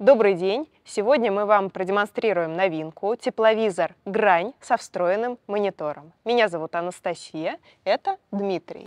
Добрый день! Сегодня мы вам продемонстрируем новинку – тепловизор «Грань» со встроенным монитором. Меня зовут Анастасия, это Дмитрий.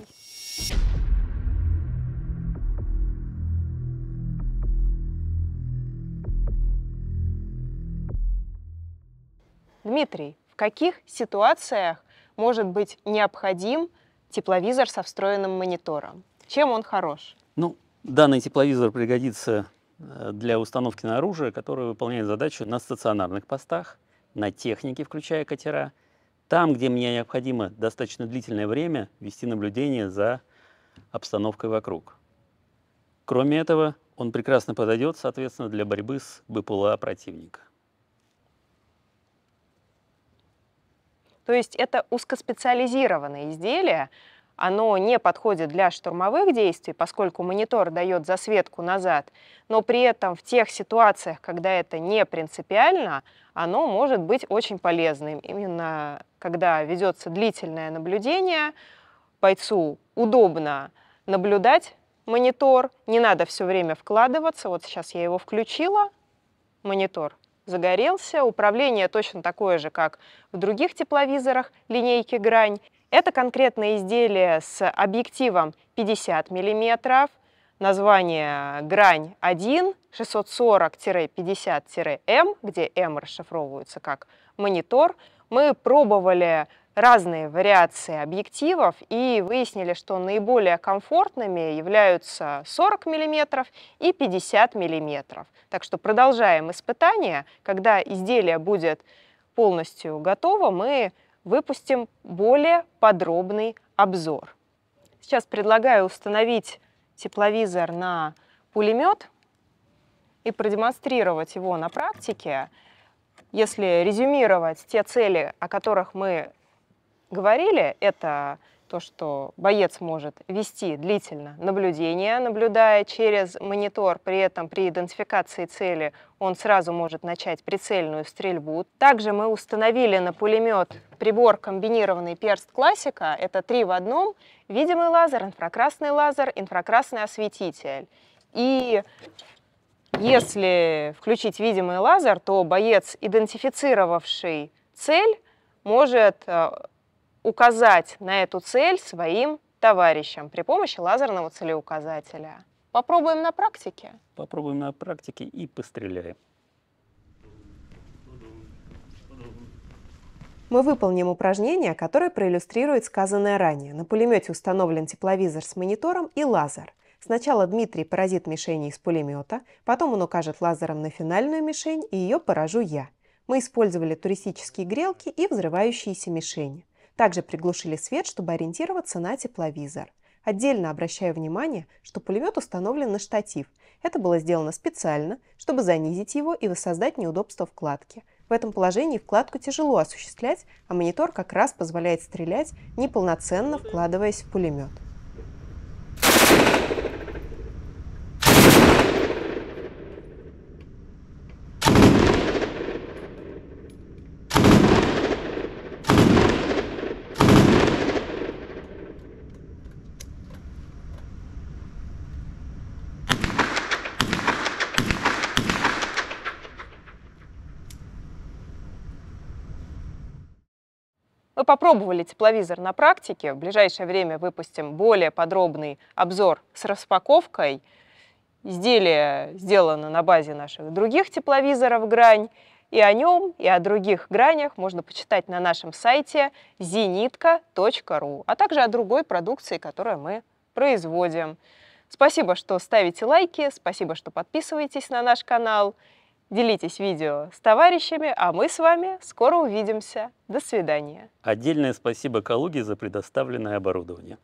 Дмитрий, в каких ситуациях может быть необходим тепловизор со встроенным монитором? Чем он хорош? Ну, данный тепловизор пригодится Э, для установки на оружие, которое выполняет задачу на стационарных постах, на технике, включая катера, там, где мне необходимо достаточно длительное время вести наблюдение за обстановкой вокруг. Кроме этого, он прекрасно подойдет, соответственно, для борьбы с БПЛА противника. То есть это узкоспециализированные изделия, оно не подходит для штурмовых действий, поскольку монитор дает засветку назад, но при этом в тех ситуациях, когда это не принципиально, оно может быть очень полезным. Именно когда ведется длительное наблюдение, бойцу удобно наблюдать монитор, не надо все время вкладываться. Вот сейчас я его включила, монитор загорелся. Управление точно такое же, как в других тепловизорах линейки грань. Это конкретное изделие с объективом 50 мм, название грань 1, 640-50-М, эм, где М эм расшифровывается как монитор. Мы пробовали разные вариации объективов и выяснили, что наиболее комфортными являются 40 мм и 50 мм. Так что продолжаем испытания. Когда изделие будет полностью готово, мы выпустим более подробный обзор. Сейчас предлагаю установить тепловизор на пулемет и продемонстрировать его на практике. Если резюмировать те цели, о которых мы говорили, это то, что боец может вести длительно наблюдение, наблюдая через монитор, при этом при идентификации цели он сразу может начать прицельную стрельбу. Также мы установили на пулемет прибор комбинированный перст классика, это три в одном, видимый лазер, инфракрасный лазер, инфракрасный осветитель. И если включить видимый лазер, то боец, идентифицировавший цель, может э, указать на эту цель своим товарищам при помощи лазерного целеуказателя. Попробуем на практике? Попробуем на практике и постреляем. Мы выполним упражнение, которое проиллюстрирует сказанное ранее. На пулемете установлен тепловизор с монитором и лазер. Сначала Дмитрий поразит мишень из пулемета, потом он укажет лазером на финальную мишень и ее поражу я. Мы использовали туристические грелки и взрывающиеся мишени. Также приглушили свет, чтобы ориентироваться на тепловизор. Отдельно обращаю внимание, что пулемет установлен на штатив. Это было сделано специально, чтобы занизить его и воссоздать неудобство вкладки. В этом положении вкладку тяжело осуществлять, а монитор как раз позволяет стрелять, неполноценно вкладываясь в пулемет. Мы попробовали тепловизор на практике. В ближайшее время выпустим более подробный обзор с распаковкой. Изделие сделано на базе наших других тепловизоров «Грань». И о нем, и о других гранях можно почитать на нашем сайте зенитка.ру, а также о другой продукции, которую мы производим. Спасибо, что ставите лайки, спасибо, что подписываетесь на наш канал. Делитесь видео с товарищами, а мы с вами скоро увидимся. До свидания. Отдельное спасибо Калуге за предоставленное оборудование.